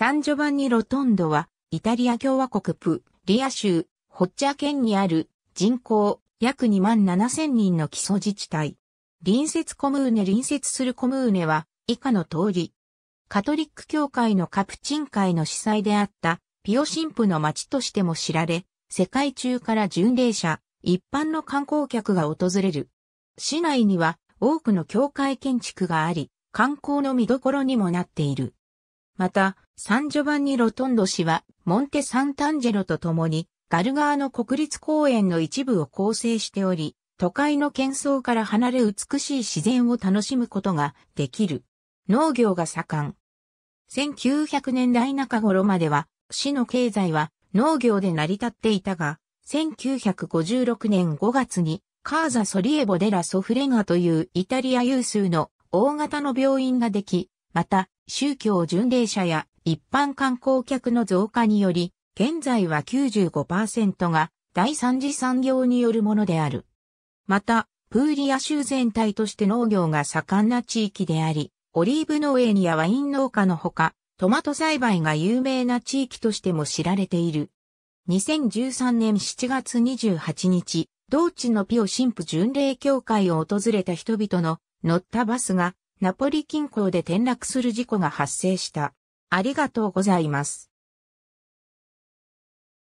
サンジョバンニ・ロトンドは、イタリア共和国プリア州、ホッチャ県にある人口約2万7千人の基礎自治体。隣接コムーネ隣接するコムーネは以下の通り。カトリック教会のカプチン会の主催であったピオ神父の町としても知られ、世界中から巡礼者、一般の観光客が訪れる。市内には多くの教会建築があり、観光の見どころにもなっている。また、サンジョバンニ・ロトンド氏は、モンテ・サンタンジェロと共に、ガルガーの国立公園の一部を構成しており、都会の喧騒から離れ美しい自然を楽しむことができる。農業が盛ん。1900年代中頃までは、市の経済は農業で成り立っていたが、1956年5月に、カーザ・ソリエボ・デラ・ソフレガというイタリア有数の大型の病院ができ、また、宗教巡礼者や一般観光客の増加により、現在は95%が第三次産業によるものである。また、プーリア州全体として農業が盛んな地域であり、オリーブ農園やワイン農家のほか、トマト栽培が有名な地域としても知られている。2013年7月28日、同地のピオ神父巡礼協会を訪れた人々の乗ったバスがナポリ近郊で転落する事故が発生した。ありがとうございます。